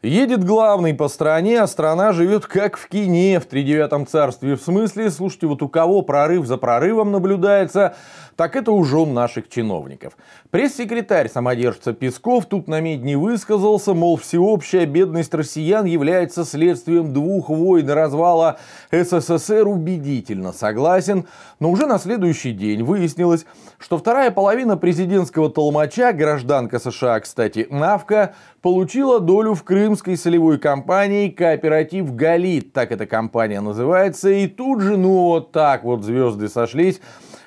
Едет главный по стране, а страна живет как в кине в тридевятом царстве. В смысле, слушайте, вот у кого прорыв за прорывом наблюдается, так это у жен наших чиновников. Пресс-секретарь самодержца Песков тут на медне высказался, мол, всеобщая бедность россиян является следствием двух войн развала СССР убедительно согласен, но уже на следующий день выяснилось, что вторая половина президентского толмача, гражданка США, кстати, Навка, получила долю в крымской солевой компании «Кооператив Галит», так эта компания называется, и тут же, ну вот так вот звезды сошлись,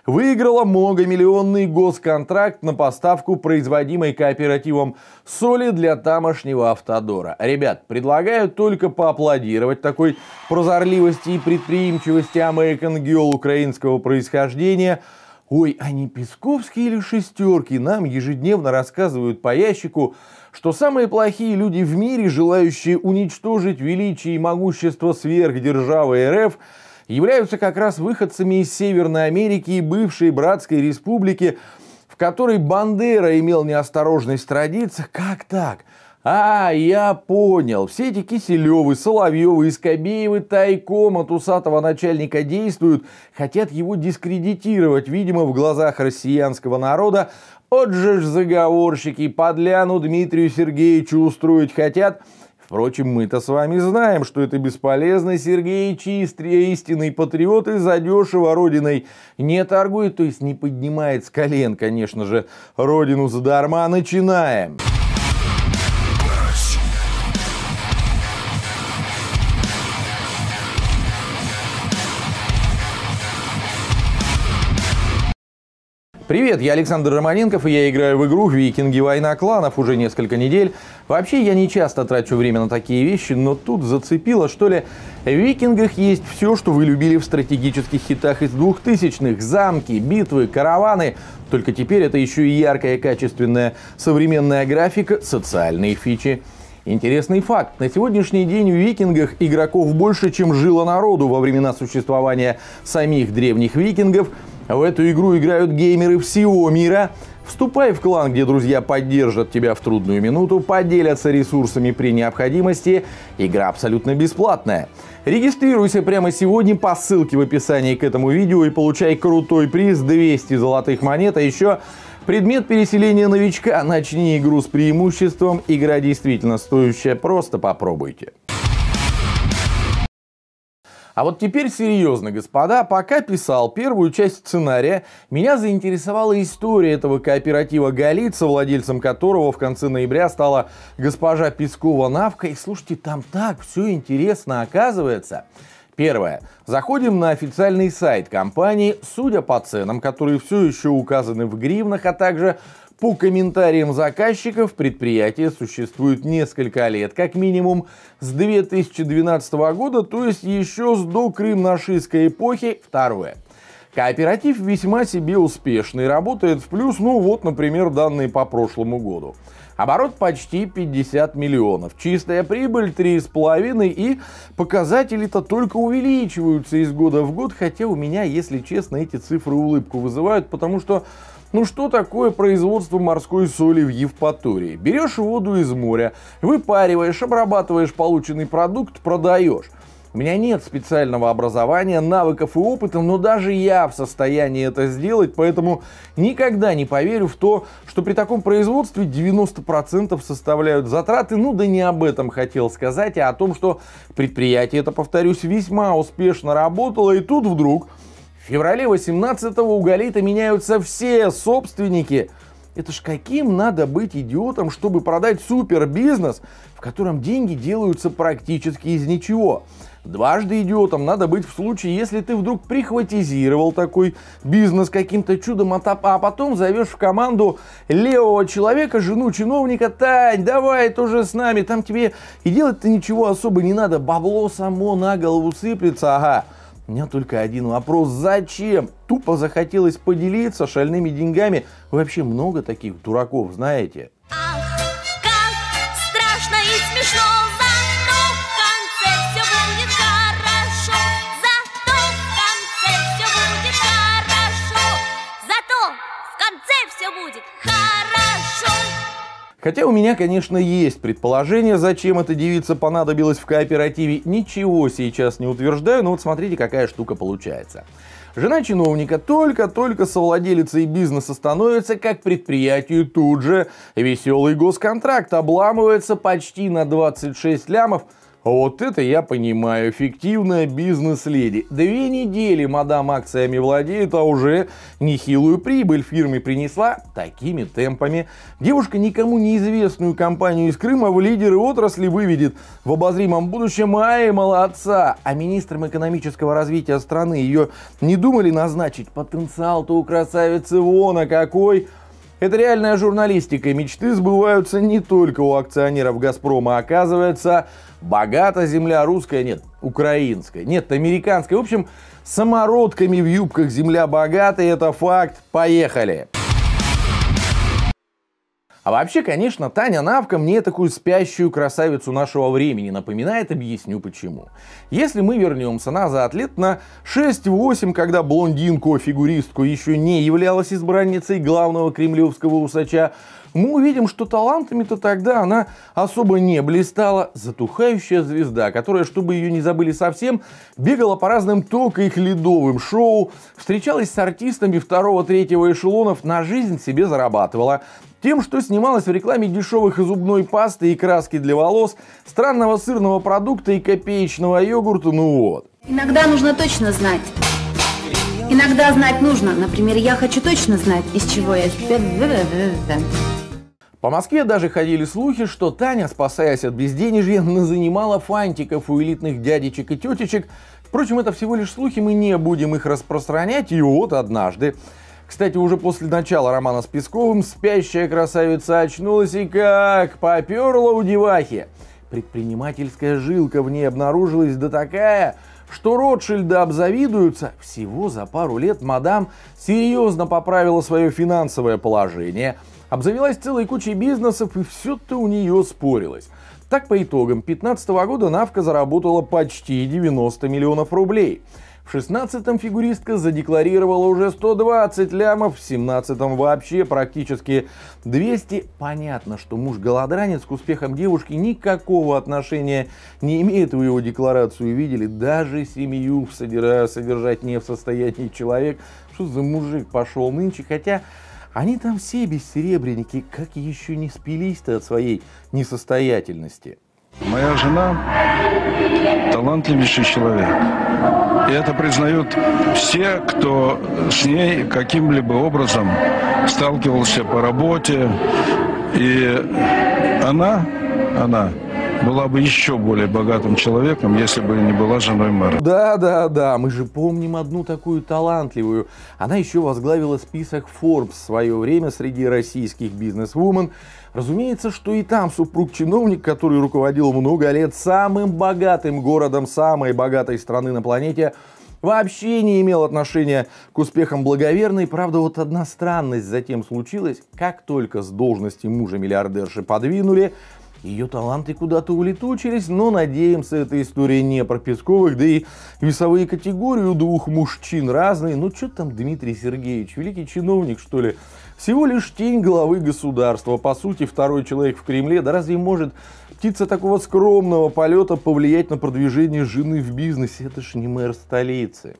выиграла многомиллионный госконтракт на поставку производимой кооперативом соли для тамошнего автодора. Ребят, предлагаю только поаплодировать такой прозорливости и предприимчивости American Girl украинского происхождения – Ой, они а песковские или шестерки нам ежедневно рассказывают по ящику, что самые плохие люди в мире, желающие уничтожить величие и могущество сверхдержавы РФ, являются как раз выходцами из Северной Америки и бывшей братской республики, в которой Бандера имел неосторожность родиться. Как так? А, я понял. Все эти Киселевы, Соловьевы, Искобеевы тайком от усатого начальника действуют, хотят его дискредитировать, видимо, в глазах россиянского народа. От же ж заговорщики подляну Дмитрию Сергеевичу устроить хотят. Впрочем, мы-то с вами знаем, что это бесполезно. Сергей Чистрия, истинный патриот и задешево родиной не торгует, то есть не поднимает с колен, конечно же, родину задарма. Начинаем! Начинаем! Привет, я Александр Романенков, и я играю в игру «Викинги. Война кланов» уже несколько недель. Вообще, я не часто трачу время на такие вещи, но тут зацепило, что ли. В «Викингах» есть все, что вы любили в стратегических хитах из двухтысячных: Замки, битвы, караваны. Только теперь это еще и яркая, качественная современная графика, социальные фичи. Интересный факт. На сегодняшний день в викингах игроков больше, чем жило народу во времена существования самих древних викингов – а в эту игру играют геймеры всего мира. Вступай в клан, где друзья поддержат тебя в трудную минуту, поделятся ресурсами при необходимости. Игра абсолютно бесплатная. Регистрируйся прямо сегодня по ссылке в описании к этому видео и получай крутой приз 200 золотых монет, а еще Предмет переселения новичка. Начни игру с преимуществом. Игра действительно стоящая. Просто попробуйте. А вот теперь серьезно, господа, пока писал первую часть сценария, меня заинтересовала история этого кооператива «Голица», владельцем которого в конце ноября стала госпожа Пескова-Навка. И слушайте, там так все интересно оказывается. Первое. Заходим на официальный сайт компании. Судя по ценам, которые все еще указаны в гривнах, а также по комментариям заказчиков, предприятие существует несколько лет, как минимум с 2012 года, то есть еще с до крымнашистской эпохи. Второе. Кооператив весьма себе успешный, работает в плюс, ну вот, например, данные по прошлому году. Оборот почти 50 миллионов, чистая прибыль 3,5 и показатели-то только увеличиваются из года в год, хотя у меня, если честно, эти цифры улыбку вызывают, потому что ну что такое производство морской соли в Евпатории? Берешь воду из моря, выпариваешь, обрабатываешь полученный продукт, продаешь. У меня нет специального образования, навыков и опыта, но даже я в состоянии это сделать, поэтому никогда не поверю в то, что при таком производстве 90% составляют затраты. Ну да не об этом хотел сказать, а о том, что предприятие это, повторюсь, весьма успешно работало, и тут вдруг в феврале 18-го у Галита меняются все собственники – это ж каким надо быть идиотом, чтобы продать супербизнес, в котором деньги делаются практически из ничего. Дважды идиотом надо быть в случае, если ты вдруг прихватизировал такой бизнес каким-то чудом, а, а потом зовешь в команду левого человека, жену чиновника, Тань, давай тоже с нами, там тебе и делать-то ничего особо не надо, бабло само на голову сыплется, ага. У меня только один вопрос. Зачем? Тупо захотелось поделиться шальными деньгами. Вы вообще много таких дураков знаете? Хотя у меня, конечно, есть предположение, зачем эта девица понадобилась в кооперативе. Ничего сейчас не утверждаю, но вот смотрите, какая штука получается. Жена чиновника только-только и бизнеса становится, как предприятию тут же. Веселый госконтракт обламывается почти на 26 лямов – а вот это я понимаю. эффективная бизнес-леди. Две недели мадам акциями владеет, а уже нехилую прибыль фирме принесла такими темпами. Девушка никому неизвестную компанию из Крыма в лидеры отрасли выведет в обозримом будущем. Ай, молодца! А министром экономического развития страны ее не думали назначить? Потенциал-то у красавицы вон, а какой! Это реальная журналистика, и мечты сбываются не только у акционеров «Газпрома». Оказывается, богата земля русская, нет, украинская, нет, американская. В общем, самородками в юбках земля богата, и это факт. Поехали! Поехали! А вообще, конечно, Таня Навка мне такую спящую красавицу нашего времени напоминает, объясню почему. Если мы вернемся назад лет на 6-8, когда блондинку-фигуристку еще не являлась избранницей главного кремлевского усача, мы увидим, что талантами-то тогда она особо не блистала. Затухающая звезда, которая, чтобы ее не забыли совсем, бегала по разным только их ледовым шоу, встречалась с артистами второго-третьего эшелонов, на жизнь себе зарабатывала. Тем, что снималась в рекламе дешевых и зубной пасты и краски для волос, странного сырного продукта и копеечного йогурта, ну вот. Иногда нужно точно знать. Иногда знать нужно. Например, я хочу точно знать, из чего я... По Москве даже ходили слухи, что Таня, спасаясь от безденежья, назанимала фантиков у элитных дядечек и тетечек. Впрочем, это всего лишь слухи, мы не будем их распространять, и вот однажды кстати, уже после начала романа с Песковым спящая красавица очнулась и как поперла у девахи. Предпринимательская жилка в ней обнаружилась да такая, что Ротшильды обзавидуются, всего за пару лет мадам серьезно поправила свое финансовое положение, обзавелась целой кучей бизнесов и все-то у нее спорилось. Так по итогам 2015 года Навка заработала почти 90 миллионов рублей – в 16-м фигуристка задекларировала уже 120 лямов, в 17-м вообще практически 200. Понятно, что муж-голодранец к успехам девушки никакого отношения не имеет. Вы его декларацию видели, даже семью содержать не в состоянии человек. Что за мужик пошел нынче, хотя... Они там все бессеребренники, как еще не спились-то от своей несостоятельности. Моя жена талантливейший человек. И это признают все, кто с ней каким-либо образом сталкивался по работе. И она, она была бы еще более богатым человеком, если бы не была женой мэра. Да, да, да, мы же помним одну такую талантливую. Она еще возглавила список Forbes в свое время среди российских бизнес-вумен. Разумеется, что и там супруг чиновник, который руководил много лет самым богатым городом самой богатой страны на планете, вообще не имел отношения к успехам благоверной. Правда, вот одна странность затем случилась. Как только с должности мужа миллиардерши подвинули, ее таланты куда-то улетучились, но надеемся, эта история не про Песковых, да и весовые категории у двух мужчин разные. Ну что там Дмитрий Сергеевич, великий чиновник что ли? Всего лишь тень главы государства, по сути второй человек в Кремле. Да разве может птица такого скромного полета повлиять на продвижение жены в бизнесе? Это ж не мэр столицы.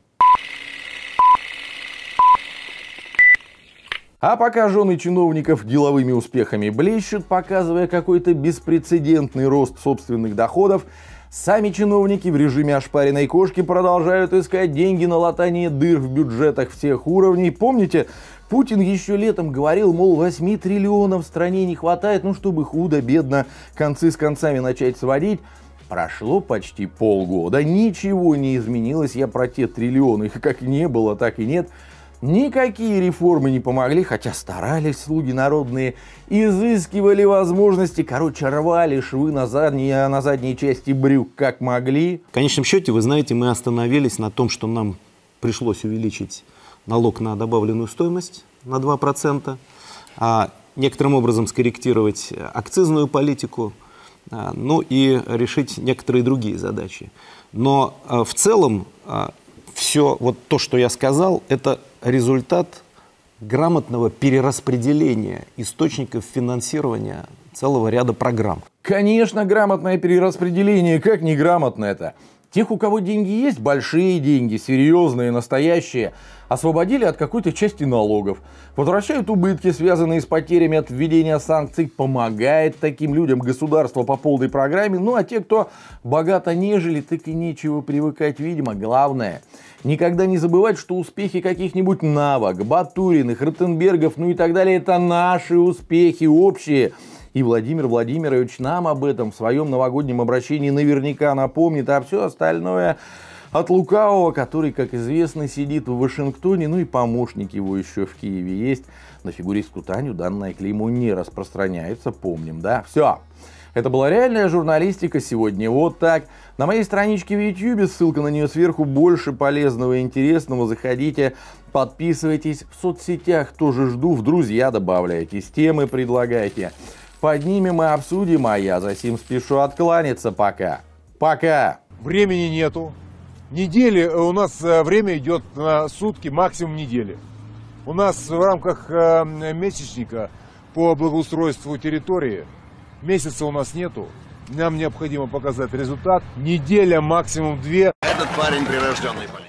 А пока жены чиновников деловыми успехами блещут, показывая какой-то беспрецедентный рост собственных доходов, Сами чиновники в режиме ошпаренной кошки продолжают искать деньги на латание дыр в бюджетах всех уровней. Помните, Путин еще летом говорил, мол, 8 триллионов в стране не хватает, ну чтобы худо-бедно концы с концами начать сводить. Прошло почти полгода, ничего не изменилось, я про те триллионы, как не было, так и нет. Никакие реформы не помогли, хотя старались слуги народные, изыскивали возможности, короче, рвали швы на, задней а на задней части брюк как могли. В конечном счете, вы знаете, мы остановились на том, что нам пришлось увеличить налог на добавленную стоимость на 2%, а некоторым образом скорректировать акцизную политику, а, ну и решить некоторые другие задачи. Но а, в целом все вот то, что я сказал, это результат грамотного перераспределения источников финансирования целого ряда программ. Конечно, грамотное перераспределение, как неграмотно это? Тех, у кого деньги есть, большие деньги, серьезные, настоящие – освободили от какой-то части налогов, возвращают убытки, связанные с потерями от введения санкций, помогает таким людям государство по полной программе, ну а те, кто богато нежели, так и нечего привыкать, видимо. Главное, никогда не забывать, что успехи каких-нибудь Навок, Батуриных, Ротенбергов, ну и так далее, это наши успехи общие. И Владимир Владимирович нам об этом в своем новогоднем обращении наверняка напомнит, а все остальное от Лукавого, который, как известно, сидит в Вашингтоне, ну и помощник его еще в Киеве есть. На фигуристку Таню данное клеймо не распространяется, помним, да? Все. Это была реальная журналистика сегодня вот так. На моей страничке в YouTube, ссылка на нее сверху, больше полезного и интересного. Заходите, подписывайтесь. В соцсетях тоже жду, в друзья добавляйтесь, темы предлагайте. Поднимем и обсудим, а я за сим спешу откланяться пока. Пока! Времени нету, недели э, у нас э, время идет на сутки, максимум недели. У нас в рамках э, месячника по благоустройству территории месяца у нас нету. Нам необходимо показать результат. Неделя, максимум две. Этот парень прирожденный.